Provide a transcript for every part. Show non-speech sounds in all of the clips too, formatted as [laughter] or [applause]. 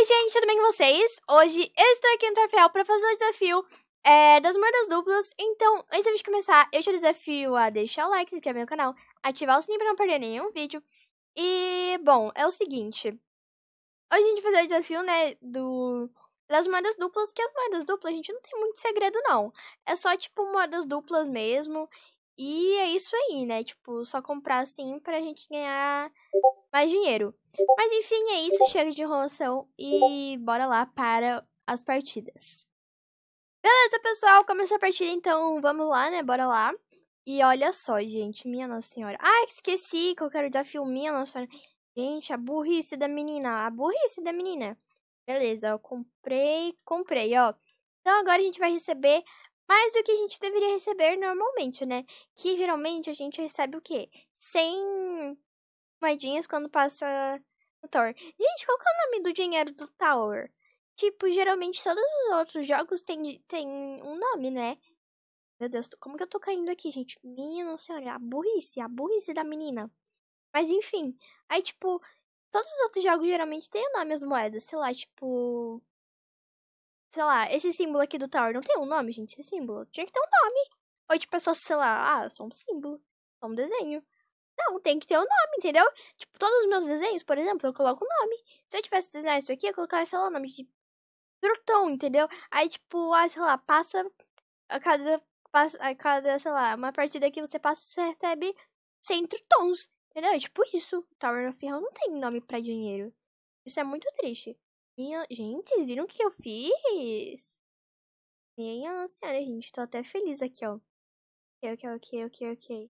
Oi, gente, tudo bem com vocês? Hoje eu estou aqui no troféu para fazer o desafio é, das moedas duplas. Então, antes de começar, eu te desafio a deixar o like, se inscrever no canal, ativar o sininho para não perder nenhum vídeo. E, bom, é o seguinte. Hoje a gente vai fazer o desafio, né, do, das moedas duplas, que as moedas duplas, gente, não tem muito segredo, não. É só, tipo, moedas duplas mesmo. E é isso aí, né? Tipo, só comprar assim pra gente ganhar mais dinheiro. Mas enfim, é isso. Chega de enrolação e bora lá para as partidas. Beleza, pessoal, começa a partida, então vamos lá, né? Bora lá. E olha só, gente, minha Nossa Senhora. Ah, esqueci que eu quero desafio, minha Nossa Senhora. Gente, a burrice da menina, a burrice da menina. Beleza, eu comprei, comprei, ó. Então agora a gente vai receber mais do que a gente deveria receber normalmente, né? Que geralmente a gente recebe o quê? 100 moedinhas quando passa no Tower. Gente, qual que é o nome do dinheiro do Tower? Tipo, geralmente todos os outros jogos têm tem um nome, né? Meu Deus, como que eu tô caindo aqui, gente? Minha senhora, a burrice, a burrice da menina. Mas enfim, aí tipo, todos os outros jogos geralmente tem o nome as moedas, sei lá, tipo, sei lá, esse símbolo aqui do Tower não tem um nome, gente, esse símbolo. Tinha que ter um nome. Ou tipo, é só, sei lá, ah, só um símbolo, só um desenho. Não, tem que ter um nome, entendeu? Tipo, todos os meus desenhos, por exemplo, eu coloco um nome. Se eu tivesse desenhado isso aqui, eu colocaria, sei lá, o nome de Druton, entendeu? Aí, tipo, ah, sei lá, passa a cada, passa, a cada, sei lá, uma partida que você passa, você recebe 100 Drutons, entendeu? É tipo isso. Tower of Hell não tem nome para dinheiro. Isso é muito triste. Minha... Gente, vocês viram o que eu fiz? Minha senhora, gente, tô até feliz aqui, ó. Ok, ok, ok, ok, ok.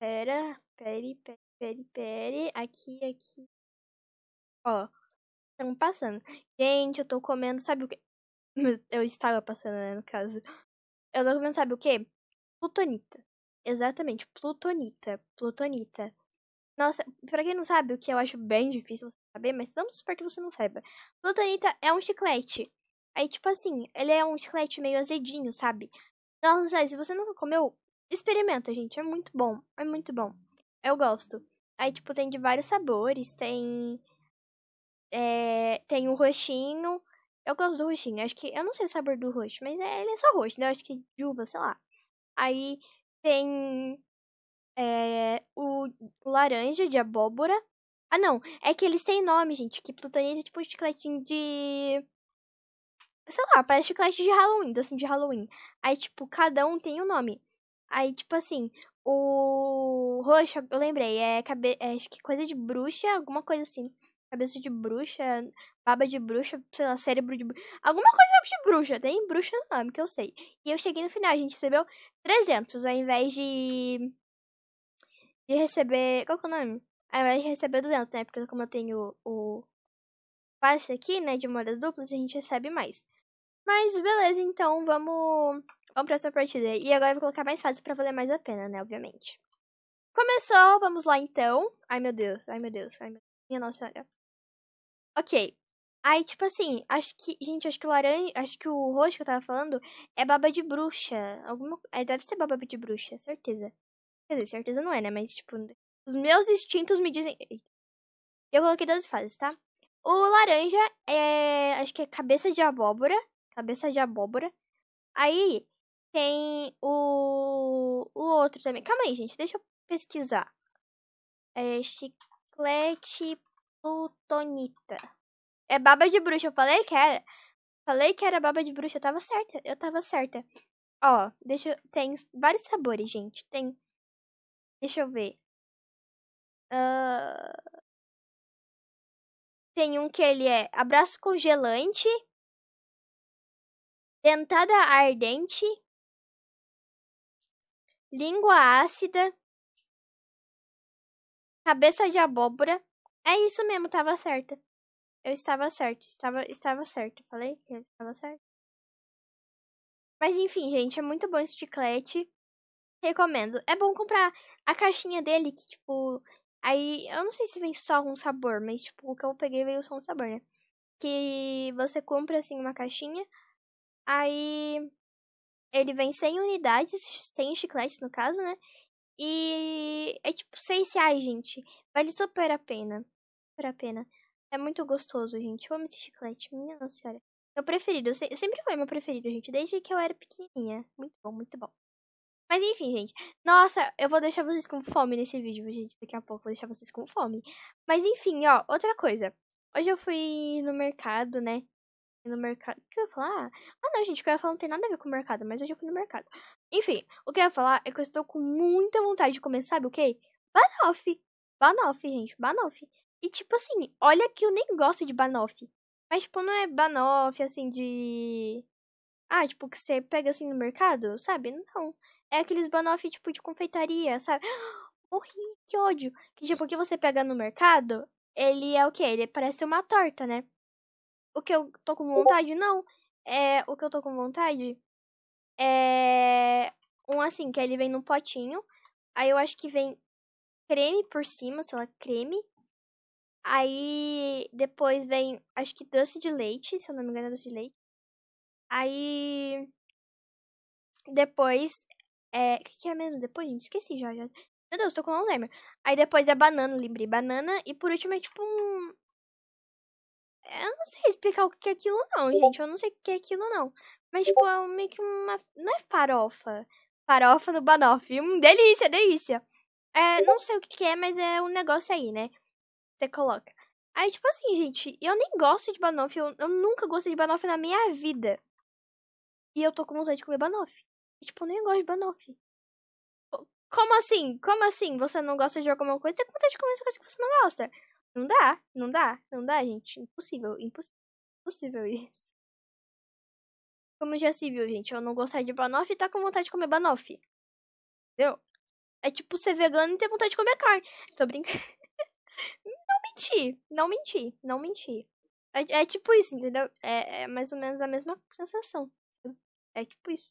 Pera, pere, pere, pere, Aqui, aqui. Ó, estamos passando. Gente, eu tô comendo, sabe o que? [laughs] Eu estava passando, né, no caso. Eu tô comendo, sabe o que? Plutonita. Exatamente, plutonita. Plutonita. Nossa, pra quem não sabe, o que eu acho bem difícil você saber, mas vamos supor que você não saiba. Plutonita é um chiclete. Aí, tipo assim, ele é um chiclete meio azedinho, sabe? Nossa, se você nunca comeu, experimenta, gente. É muito bom. É muito bom. Eu gosto. Aí, tipo, tem de vários sabores. Tem. É, tem o roxinho. Eu gosto do roxinho. Acho que. Eu não sei o sabor do roxo, mas é, ele é só roxo, né? Eu acho que de uva, sei lá. Aí tem é, o laranja de abóbora. Ah, não. É que eles têm nome, gente. Que plutonita é tipo um chicletinho de. Sei lá, parece chiclete de Halloween, docinho de Halloween. Aí, tipo, cada um tem um nome. Aí, tipo assim, o roxo, eu lembrei, é, cabe... É, acho que coisa de bruxa, alguma coisa assim. Cabeça de bruxa, baba de bruxa, sei lá, cérebro de bruxa. Alguma coisa de bruxa, tem bruxa no nome, que eu sei. E eu cheguei no final, a gente recebeu 300 ao invés de de receber. Qual que é o nome? Ao invés de receber 200, né? Porque como eu tenho o passe aqui, né? De moedas duplas, a gente recebe mais. Mas beleza, então vamos. Vamos pra essa partida. E agora eu vou colocar mais fácil pra valer mais a pena, né? Obviamente. Começou, vamos lá então. Ai meu Deus, ai meu Deus, ai meu Deus. Minha nossa senhora. Ok. Aí, tipo assim, acho que. Gente, acho que o laranja. Acho que o roxo que eu tava falando é baba de bruxa. Alguma. É, deve ser baba de bruxa, certeza. Quer dizer, certeza não é, né? Mas, tipo, os meus instintos me dizem. Eu coloquei duas fases, tá? O laranja é. Acho que é cabeça de abóbora. Cabeça de abóbora. Aí tem o. O outro também. Calma aí, gente. Deixa eu pesquisar. É chiclete plutonita. É baba de bruxa. Eu falei que era. Falei que era baba de bruxa. Eu tava certa. Eu tava certa. Ó, deixa. Tem vários sabores, gente. Tem Deixa eu ver. Uh... Tem um que ele é abraço congelante, dentada ardente, língua ácida, cabeça de abóbora. É isso mesmo, tava certa. Eu estava certo, estava, estava certo. Falei que eu estava certo. Mas enfim, gente, é muito bom esse chiclete. Recomendo. É bom comprar a caixinha dele, que, tipo. Aí, eu não sei se vem só um sabor, mas, tipo, o que eu peguei veio só um sabor, né? Que você compra, assim, uma caixinha. Aí. Ele vem 100 unidades, 100 chicletes, no caso, né? E é tipo 6 reais, gente. Vale super a pena. Super a pena. É muito gostoso, gente. Eu amo esse chiclete. Minha nossa senhora. Meu preferido. Sempre foi meu preferido, gente. Desde que eu era pequenininha. Muito bom, muito bom. Mas enfim, gente. Nossa, eu vou deixar vocês com fome nesse vídeo, gente. Daqui a pouco vou deixar vocês com fome. Mas enfim, ó, outra coisa. Hoje eu fui no mercado, né? No mercado. O que eu ia falar? Ah, não, gente, o que eu ia falar não tem nada a ver com o mercado, mas hoje eu fui no mercado. Enfim, o que eu ia falar é que eu estou com muita vontade de comer, sabe o quê? Banoff. Banoff, gente, banoff. E tipo assim, olha que eu nem gosto de banoff. Mas, tipo, não é banoff, assim, de. Ah, tipo, que você pega assim no mercado, sabe? Não é aqueles banoffee, tipo, de confeitaria, sabe? Horrível, [gasps] que ódio. Que, tipo, o que você pega no mercado, ele é o quê? Ele parece uma torta, né? O que eu tô com vontade, não. É, o que eu tô com vontade é um assim, que ele vem num potinho. Aí eu acho que vem creme por cima, sei lá, creme. Aí depois vem, acho que doce de leite, se eu não me engano, é doce de leite. Aí depois é. O que, que, é mesmo? Depois, gente, esqueci já, já. Meu Deus, tô com Alzheimer. Aí depois é banana, lembrei. Banana. E por último é tipo um. É, eu não sei explicar o que é aquilo, não, uhum. gente. Eu não sei o que é aquilo, não. Mas, tipo, é meio que uma. Não é farofa. Farofa no banoffee. Hum, delícia, delícia. É, não sei o que é, mas é um negócio aí, né? Você coloca. Aí, tipo assim, gente, eu nem gosto de banoffee. Eu, eu nunca gostei de banoffee na minha vida. E eu tô com vontade de comer banoffee tipo, nem gosto de Banoff. Como assim? Como assim? Você não gosta de jogar alguma coisa? Tem vontade de comer uma coisa que você não gosta. Não dá, não dá, não dá, gente. Impossível, impossível, impossível [laughs] isso. Como já se viu, gente, eu não gostar de banoffee e tá com vontade de comer banoffee. Entendeu? É tipo ser vegano e ter vontade de comer carne. Tô brincando. [laughs] não menti, não menti, não menti. É, é tipo isso, entendeu? É, é, mais ou menos a mesma sensação. É tipo isso.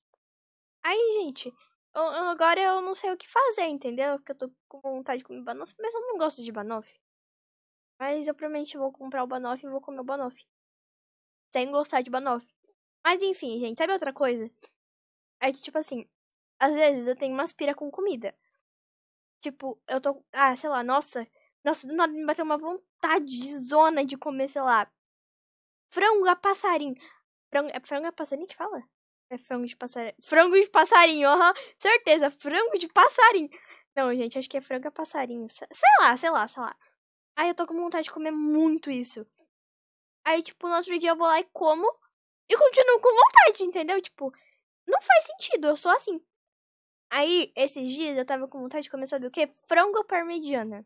Aí, gente, eu, eu, agora eu não sei o que fazer, entendeu? Porque eu tô com vontade de comer banoffee, mas eu não gosto de banoffee. Mas eu provavelmente vou comprar o banoffee e vou comer o banoffee. Sem gostar de banoffee. Mas enfim, gente, sabe outra coisa? É que, tipo assim, às vezes eu tenho uma aspira com comida. Tipo, eu tô. Ah, sei lá, nossa. Nossa, do nada me bateu uma vontade de zona de comer, sei lá. Frango a passarinho. Frango, é frango a passarinho que fala? É frango de passarinho. Frango de passarinho, aham. Uhum. Certeza, frango de passarinho. Não, gente, acho que é frango a é passarinho. Sei lá, sei lá, sei lá. Aí eu tô com vontade de comer muito isso. Aí, tipo, no outro dia eu vou lá e como. E continuo com vontade, entendeu? Tipo, não faz sentido, eu sou assim. Aí, esses dias eu tava com vontade de comer, sabe o quê? Frango parmegiana.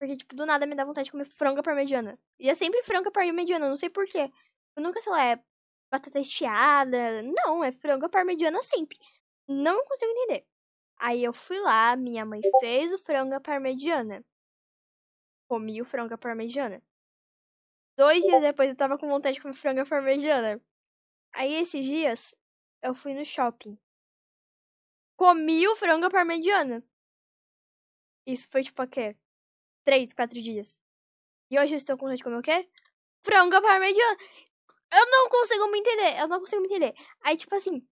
Porque, tipo, do nada me dá vontade de comer frango parmegiana. E é sempre frango parmegiana, não sei porquê. Eu nunca, sei lá, é batata estiada. Não, é frango parmegiana sempre. Não consigo entender. Aí eu fui lá, minha mãe fez o frango parmegiana. Comi o frango parmegiana. Dois dias depois eu tava com vontade de comer frango parmegiana. Aí esses dias eu fui no shopping. Comi o frango parmegiana. Isso foi tipo o quê? Três, quatro dias. E hoje eu estou com vontade de comer o quê? Frango parmegiana. Eu não consigo me entender. Eu não consigo me entender. Aí, tipo assim.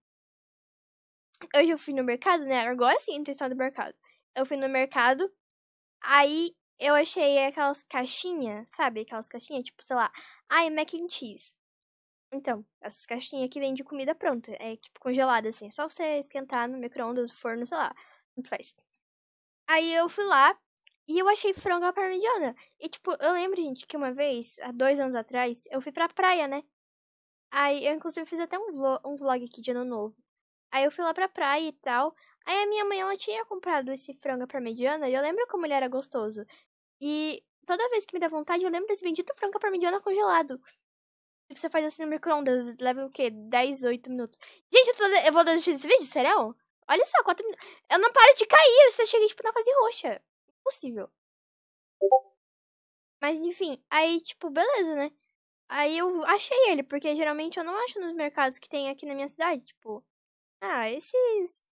Hoje eu fui no mercado, né? Agora sim, no texto do mercado. Eu fui no mercado. Aí eu achei aquelas caixinhas, sabe? Aquelas caixinhas, tipo, sei lá. Ai, mac and cheese. Então, essas caixinhas que de comida pronta. É, tipo, congelada, assim. É só você esquentar no micro-ondas, forno, sei lá. Tanto faz. Aí eu fui lá, e eu achei frango à parmegiana. E, tipo, eu lembro, gente, que uma vez, há dois anos atrás, eu fui pra praia, né? Aí eu, inclusive, fiz até um vlog, um vlog aqui de ano novo. Aí eu fui lá pra praia e tal. Aí a minha mãe, ela tinha comprado esse frango pra mediana. E eu lembro como ele era gostoso. E toda vez que me dá vontade, eu lembro desse bendito frango pra mediana congelado. Tipo, você faz assim no micro-ondas, leva o quê? 10, 8 minutos. Gente, eu, tô, eu vou desistir desse vídeo, sério? Olha só, 4 minutos. Eu não paro de cair, eu só cheguei, tipo, na fase roxa. Impossível. Mas, enfim, aí, tipo, beleza, né? Aí eu achei ele, porque geralmente eu não acho nos mercados que tem aqui na minha cidade. Tipo, ah, esses.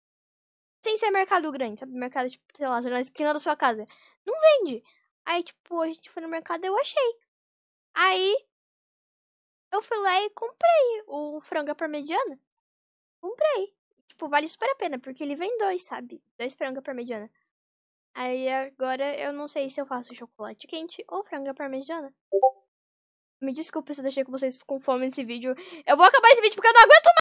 Sem ser mercado grande, sabe? Mercado, tipo, sei lá, na esquina da sua casa. Não vende. Aí, tipo, a gente foi no mercado e eu achei. Aí. Eu fui lá e comprei o frango parmegiana. Comprei. Tipo, vale super a pena, porque ele vem dois, sabe? Dois frangos parmegiana. Aí agora eu não sei se eu faço chocolate quente ou frango à parmegiana. Me desculpe se eu deixei com vocês com fome nesse vídeo. Eu vou acabar esse vídeo porque eu não aguento mais.